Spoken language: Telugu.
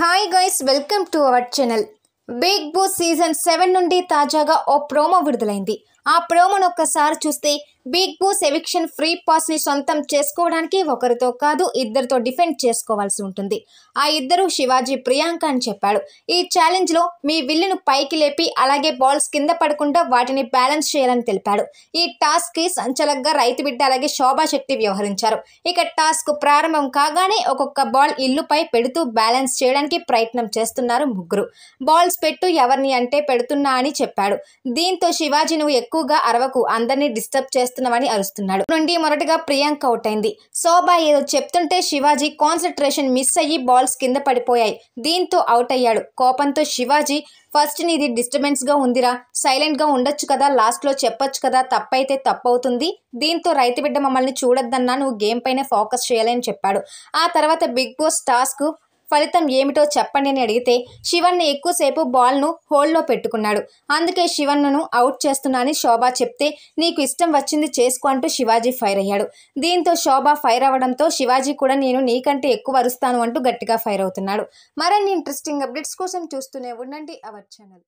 hi guys welcome to our channel Bigg Boss season seven నుండి తాజాగా ఓ ప్రోమో విడుదలైంది ఆ ప్రోమోను ఒక్కసారి చూస్తే బిగ్ బాస్ ఎవిక్షన్ ఫ్రీ పాస్ని సొంతం చేసుకోవడానికి ఒకరితో కాదు ఇద్దరితో డిఫెండ్ చేసుకోవాల్సి ఉంటుంది ఆ ఇద్దరు శివాజీ ప్రియాంక అని చెప్పాడు ఈ ఛాలెంజ్లో మీ విల్లును పైకి లేపి అలాగే బాల్స్ కింద పడకుండా వాటిని బ్యాలెన్స్ చేయాలని తెలిపాడు ఈ టాస్క్కి సంచలకంగా రైతు బిడ్డ అలాగే శోభా శక్తి వ్యవహరించారు ఇక టాస్క్ ప్రారంభం కాగానే ఒక్కొక్క బాల్ ఇల్లుపై పెడుతూ బ్యాలెన్స్ చేయడానికి ప్రయత్నం చేస్తున్నారు ముగ్గురు బాల్స్ పెట్టు ఎవరిని అంటే పెడుతున్నా అని చెప్పాడు దీంతో శివాజీ నువ్వు ఎక్కువ ఎక్కువగా అరవకు అందరినీ డిస్టర్బ్ చేస్తున్నావని అరుస్తున్నాడు నుండి మొదటగా ప్రియాంక అవుట్ అయింది శోభా ఏదో చెప్తుంటే శివాజీ కాన్సన్ట్రేషన్ మిస్ అయ్యి బాల్స్ కింద పడిపోయాయి దీంతో అవుట్ అయ్యాడు కోపంతో శివాజీ ఫస్ట్ నీది డిస్టర్బెన్స్గా ఉందిరా సైలెంట్గా ఉండొచ్చు కదా లాస్ట్లో చెప్పొచ్చు కదా తప్పైతే తప్పవుతుంది దీంతో రైతు బిడ్డ మమ్మల్ని చూడొద్దన్నా నువ్వు గేమ్ పైన ఫోకస్ చేయాలని చెప్పాడు ఆ తర్వాత బిగ్ బాస్ టాస్క్ ఫలితం ఏమిటో చెప్పండి అని అడిగితే శివన్ని ఎక్కువసేపు బాల్ను హోల్డ్లో పెట్టుకున్నాడు అందుకే శివన్ను అవుట్ చేస్తున్నానని శోభా చెప్తే నీకు ఇష్టం వచ్చింది చేసుకో అంటూ శివాజీ ఫైర్ అయ్యాడు దీంతో శోభ ఫైర్ అవ్వడంతో శివాజీ కూడా నేను నీకంటే ఎక్కువ అరుస్తాను అంటూ గట్టిగా ఫైర్ అవుతున్నాడు మరిన్ని ఇంట్రెస్టింగ్ అప్డేట్స్ కోసం చూస్తూనే ఉండండి అవర్ ఛానల్